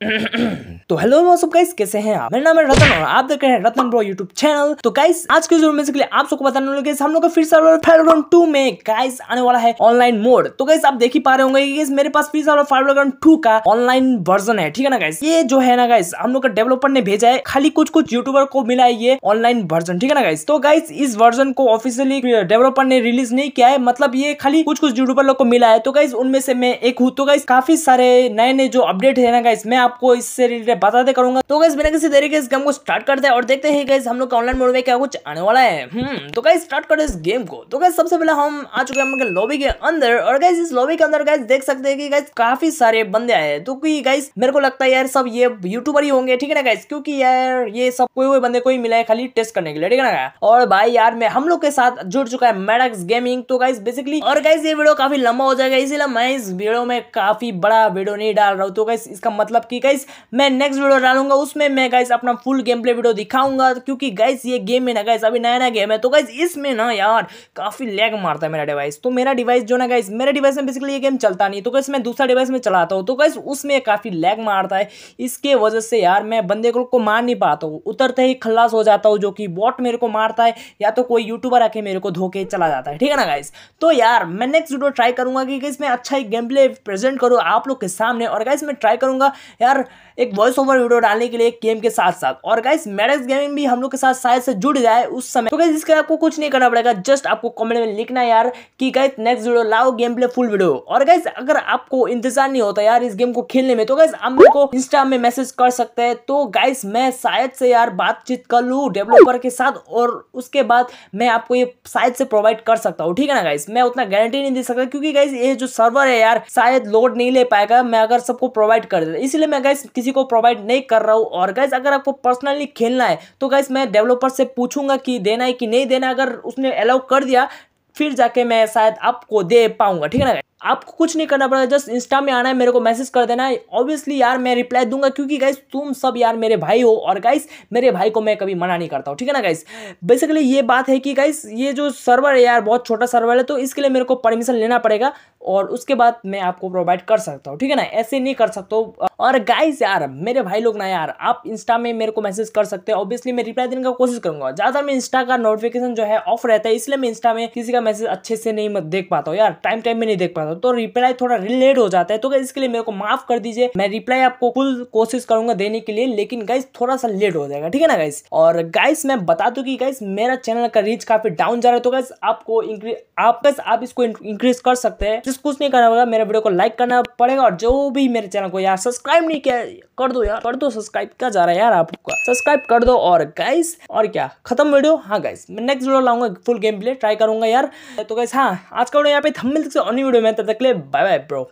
Ahem. तो hello मौसम guys कैसे हैं आप मेरा नाम है रतन और आप देख रहे हैं रतन ब्रो यूट्यूब चैनल तो गाइस आज के जोर में से आप सबको बताने लगे हम लोग का फ्री सर्वर फायर टू में गाइस आने वाला है ऑनलाइन मोड तो गाइस आप देख ही पा रहे होंगे कि मेरे पास फ्री सर्वर फायर टू का ऑनलाइन वर्जन है ठीक है ना गाइस ये जो है ना गाइस हम लोग का डेवलपर ने भेजा है खाली कुछ कुछ यूट्यूबर को मिला है ये ऑनलाइन वर्जन ठीक है ना गाइस तो गाइस इस वर्जन को ऑफिसियली डेवलपर ने रिलीज नहीं किया है मतलब ये खाली कुछ कुछ यूट्यूबर लोग को मिला है तो गाइस उनमें से मैं एक हूँ तो गाइस काफी सारे नए नए जो अपडेट है ना गाइस मैं आपको इससे रिलेटेड में बताते करूंगा तो गैस बिना किसी तरीके इस गेम को स्टार्ट करते हैं और देखते हैं गैस हम लोग ऑनलाइन मोड में क्या कुछ आने वाला है हम्म, तो गैस स्टार्ट करते इस गेम को तो गैस सबसे पहले हम आ चुके हैं लॉबी के अंदर और गैस इस लॉबी के अंदर गैस देख सकते हैं कि गैस काफी सारे बंदे आए तो कि गैस मेरे को लगता है यार सब ये यूट्यूबर ही होंगे ठीक है ना गैस क्योंकि यार ये सब कोई कोई बंदे को ही मिला है खाली टेस्ट करने के लिए ठीक है ना और भाई यार मैं हम लोग के साथ जुड़ चुका है मैडक्स गेमिंग तो गाइस बेसिकली और गाइस ये वीडियो काफी लंबा हो जाएगा इसीलिए मैं इस वीडियो में काफी बड़ा वीडियो नहीं डाल रहा हूँ तो गाइस इसका मतलब की गाइस मैं नेक्स्ट वीडियो डालूंगा उसमें मैं गाइस अपना फुल गेम प्ले वीडियो दिखाऊंगा क्योंकि गाइस ये गेम में ना गाइस अभी नया नया गेम है तो गाइस इसमें ना यार काफ़ी लैग मारता है मेरा डिवाइस तो मेरा डिवाइस जो ना गाइस मेरे डिवाइस में बेसिकली ये गेम चलता नहीं तो गाइस मैं दूसरा डिवाइस में चलाता हूँ तो गाइस उसमें काफ़ी लैग मारता है इसके वजह से यार मैं बंदे को मार नहीं पाता हूँ उतरते ही खल्लास हो जाता हूँ जो कि बॉट मेरे को मारता है या तो कोई यूट्यूबर आके मेरे को धोके चला जाता है ठीक है ना गाइस तो यार मैं नेक्स्ट वीडियो ट्राई करूंगा कि इसमें अच्छा एक गेम प्ले प्रेजेंट करूँ आप लोग के सामने और गाइस मैं ट्राई करूंगा यार एक वॉइस क्रॉसओवर वीडियो डालने के लिए गेम के साथ साथ और गाइस मैडक्स गेमिंग भी हम लोग के साथ शायद से जुड़ जाए उस समय तो गाइस इसके आपको कुछ नहीं करना पड़ेगा जस्ट आपको कमेंट में लिखना यार कि गाइस नेक्स्ट वीडियो लाओ गेम प्ले फुल वीडियो और गाइस अगर आपको इंतजार नहीं होता यार इस गेम को खेलने में तो गाइस आप लोग को इंस्टा में मैसेज कर सकते हैं तो गाइस मैं शायद से यार बातचीत कर लूँ डेवलपर के साथ और उसके बाद मैं आपको ये शायद से प्रोवाइड कर सकता हूँ ठीक है ना गाइस मैं उतना गारंटी नहीं दे सकता क्योंकि गाइस ये जो सर्वर है यार शायद लोड नहीं ले पाएगा मैं अगर सबको प्रोवाइड कर देता इसलिए मैं गाइस किसी को प्रोवाइड प्रोवाइड नहीं कर रहा हूँ और गैस अगर आपको पर्सनली खेलना है तो गैस मैं डेवलपर से पूछूंगा कि देना है कि नहीं देना अगर उसने अलाउ कर दिया फिर जाके मैं शायद आपको दे पाऊंगा ठीक है ना आपको कुछ नहीं करना पड़ेगा जस्ट इंस्टा में आना है मेरे को मैसेज कर देना है ऑब्वियसली यार मैं रिप्लाई दूंगा क्योंकि गाइस तुम सब यार मेरे भाई हो और गाइस मेरे भाई को मैं कभी मना नहीं करता हूँ ठीक है ना गाइस बेसिकली ये बात है कि गाइस ये जो सर्वर है यार बहुत छोटा सर्वर है तो इसके लिए मेरे को परमिशन लेना पड़ेगा और उसके बाद मैं आपको प्रोवाइड कर सकता हूँ ठीक है ना ऐसे नहीं कर सकता हूँ और गाइस यार मेरे भाई लोग ना यार आप इंस्टा में मेरे को मैसेज कर सकते हैं ऑब्वियसली मैं रिप्लाई देने का कोशिश करूंगा ज़्यादा मैं इंस्टा का नोटिफिकेशन जो है ऑफ रहता है इसलिए मैं इंस्टा में किसी का मैसेज अच्छे से नहीं देख पाता हूँ यार टाइम टाइम में नहीं देख पाता हूँ तो रिप्लाई थोड़ा रिलेट हो जाता है तो इसके लिए मेरे को माफ कर दीजिए मैं रिप्लाई आपको फुल कोशिश करूंगा देने के लिए लेकिन गाइस थोड़ा सा लेट हो जाएगा ठीक है ना गाइस और गाइस मैं बता दू की गाइस मेरा चैनल का रीच काफी डाउन जा रहा है तो गाइस आपको आप गाइस आप इसको इंक्रीज कर सकते हैं कुछ नहीं करना होगा मेरे वीडियो को लाइक करना पड़ेगा और जो भी मेरे चैनल को यार सब्सक्राइब नहीं किया कर दो यार कर दो सब्सक्राइब क्या जा रहा है यार आपका सब्सक्राइब कर दो और गाइस और क्या खत्म वीडियो हाँ गाइस मैं नेक्स्ट वीडियो लाऊंगा फुल गेम प्ले ट्राई करूंगा यार तो गाइस हाँ आज का वीडियो यहाँ पे थम मिल सकते अन्य वीडियो में तब तक ले बाय बाय ब्रो